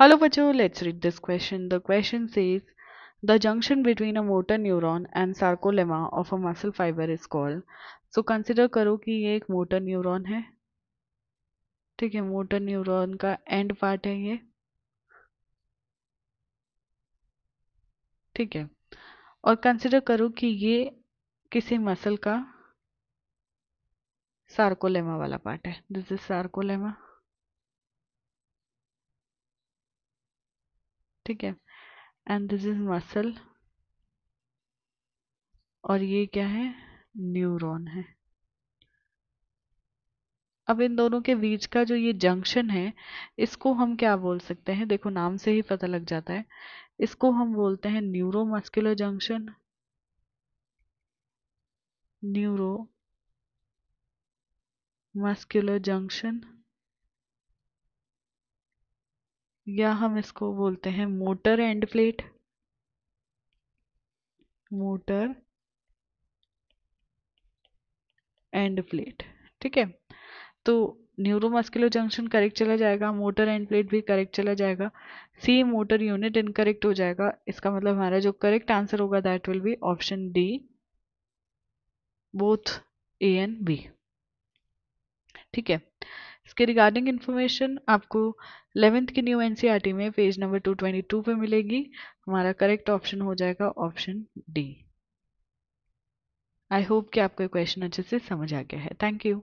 hello बच्चों let's read this question the question says the junction between a motor neuron and sarcolemma of a muscle fibre is called so consider करो कि ये एक motor neuron है ठीक है motor neuron का end part है ये ठीक है और कंसिडर करो कि ये किसी मसल का सार्कोलेमा वाला पार्ट है दिस इज सार्कोलेमा ठीक है एंड दिस इज मसल और ये क्या है न्यूरॉन है अब इन दोनों के बीच का जो ये जंक्शन है इसको हम क्या बोल सकते हैं देखो नाम से ही पता लग जाता है इसको हम बोलते हैं neuromuscular junction neuromuscular junction या हम इसको बोलते हैं motor end plate motor end plate ठीक है तो न्यूरोमस्कुलर जंक्शन करेक्ट चला जाएगा मोटर एंड प्लेट भी करेक्ट चला जाएगा सी मोटर यूनिट इनकरेक्ट हो जाएगा इसका मतलब हमारा जो करेक्ट आंसर होगा that will be option D both A and B ठीक है इसके रिगार्डिंग इन्फॉर्मेशन आपको इलेवेंथ की न्यू एनसीईआरटी e में पेज नंबर 222 पे मिलेगी हमारा करेक्ट ऑप्शन हो जाएगा ऑप्शन डी आई होप कि आपको क्वेश्चन अच्छे से समझ आ गया है थैंक यू